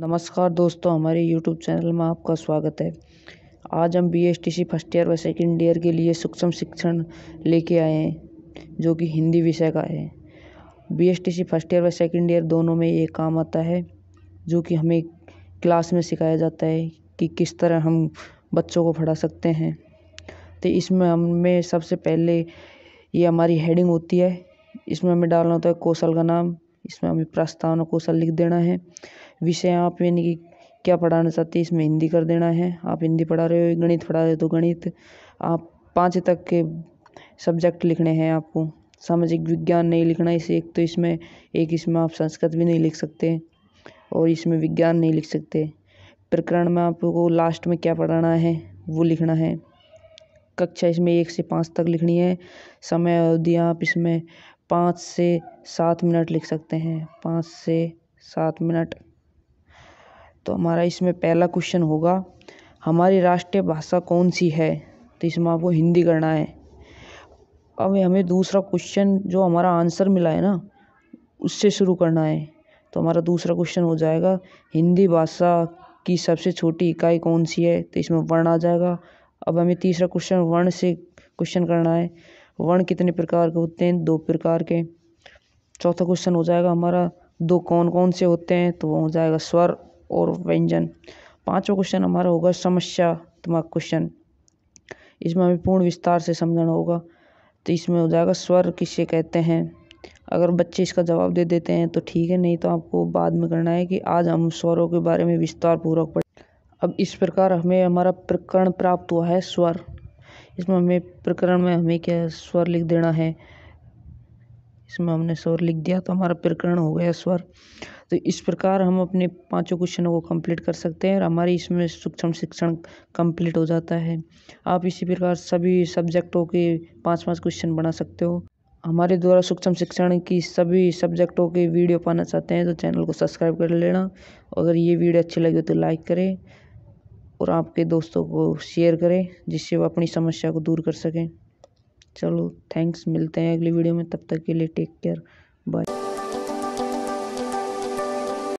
नमस्कार दोस्तों हमारे यूट्यूब चैनल में आपका स्वागत है आज हम B S T C first year व सेकेंड ईयर के लिए सूक्ष्म शिक्षण लेके आए हैं जो कि हिंदी विषय का है B S T C first year व सेकेंड ईयर दोनों में ये काम आता है जो कि हमें क्लास में सिखाया जाता है कि किस तरह हम बच्चों को पढ़ा सकते हैं तो इसमें हमें सबसे पहले ये हमारी हेडिंग होती है इसमें हमें डालना होता है कौशल का नाम इसमें हमें प्रस्तावना कौशल लिख देना है विषय आप यानी कि क्या पढ़ाना चाहते हैं इसमें हिंदी कर देना है आप हिंदी पढ़ा रहे हो गणित पढ़ा रहे हो तो गणित आप पाँच तक के सब्जेक्ट लिखने हैं आपको सामाजिक विज्ञान नहीं लिखना इसे एक तो इसमें एक इसमें आप संस्कृत भी नहीं लिख सकते और इसमें विज्ञान नहीं लिख सकते प्रकरण में आपको लास्ट में क्या पढ़ाना है वो लिखना है कक्षा इसमें एक से पाँच तक लिखनी है समय अवधि आप इसमें पाँच से सात मिनट लिख सकते हैं पाँच से सात मिनट तो हमारा इसमें पहला क्वेश्चन होगा हमारी राष्ट्रीय भाषा कौन सी है तो इसमें आपको हिंदी करना है अब हमें दूसरा क्वेश्चन जो हमारा आंसर मिला है ना उससे शुरू करना है तो हमारा दूसरा क्वेश्चन हो जाएगा हिंदी भाषा की सबसे छोटी इकाई कौन सी है तो इसमें वर्ण आ जाएगा अब हमें तीसरा क्वेश्चन वर्ण से क्वेश्चन करना है वर्ण कितने प्रकार के होते हैं दो प्रकार के चौथा क्वेश्चन हो जाएगा हमारा दो कौन कौन से होते हैं तो वो हो जाएगा स्वर और व्यंजन पांचवा क्वेश्चन हमारा होगा समस्यात्मक क्वेश्चन इसमें हमें पूर्ण विस्तार से समझाना होगा तो इसमें हो जाएगा स्वर किसे कहते हैं अगर बच्चे इसका जवाब दे देते हैं तो ठीक है नहीं तो आपको बाद में करना है कि आज हम स्वरों के बारे में विस्तार पूर्वक पढ़ें अब इस प्रकार हमें हमारा प्रकरण प्राप्त हुआ है स्वर इसमें हमें प्रकरण में हमें क्या स्वर लिख देना है इसमें हमने स्वर लिख दिया तो हमारा प्रकरण हो गया स्वर तो इस प्रकार हम अपने पाँचों क्वेश्चनों को कंप्लीट कर सकते हैं और हमारी इसमें सूक्ष्म शिक्षण कंप्लीट हो जाता है आप इसी प्रकार सभी सब्जेक्टों के पाँच पाँच क्वेश्चन बना सकते हो हमारे द्वारा सूक्ष्म शिक्षण की सभी सब्जेक्टों के वीडियो पाना चाहते हैं तो चैनल को सब्सक्राइब कर लेना अगर ये वीडियो अच्छी लगे तो लाइक करें और आपके दोस्तों को शेयर करें जिससे वो अपनी समस्या को दूर कर सकें चलो थैंक्स मिलते हैं अगली वीडियो में तब तक के लिए टेक केयर बाय